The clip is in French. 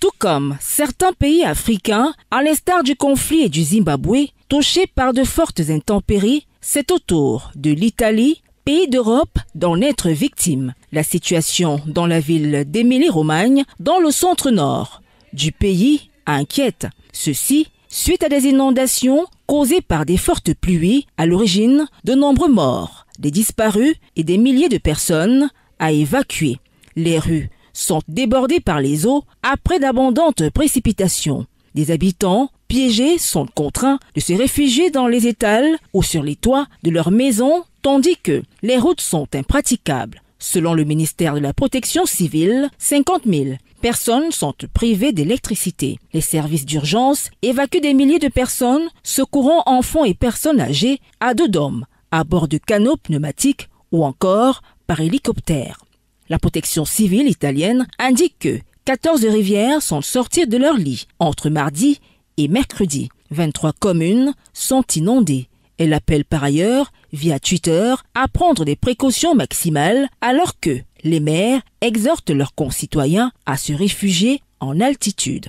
Tout comme certains pays africains, à l'instar du conflit et du Zimbabwe, touchés par de fortes intempéries, c'est autour de l'Italie, pays d'Europe, d'en être victime. La situation dans la ville d'Émilie-Romagne, dans le centre-nord du pays, inquiète. Ceci suite à des inondations causées par des fortes pluies, à l'origine de nombreux morts, des disparus et des milliers de personnes à évacuer. Les rues sont débordés par les eaux après d'abondantes précipitations. Des habitants piégés sont contraints de se réfugier dans les étals ou sur les toits de leurs maisons tandis que les routes sont impraticables. Selon le ministère de la Protection civile, 50 000 personnes sont privées d'électricité. Les services d'urgence évacuent des milliers de personnes, secourant enfants et personnes âgées à deux dômes, à bord de canots pneumatiques ou encore par hélicoptère. La protection civile italienne indique que 14 rivières sont sorties de leur lit entre mardi et mercredi. 23 communes sont inondées. Elle appelle par ailleurs, via Twitter, à prendre des précautions maximales alors que les maires exhortent leurs concitoyens à se réfugier en altitude.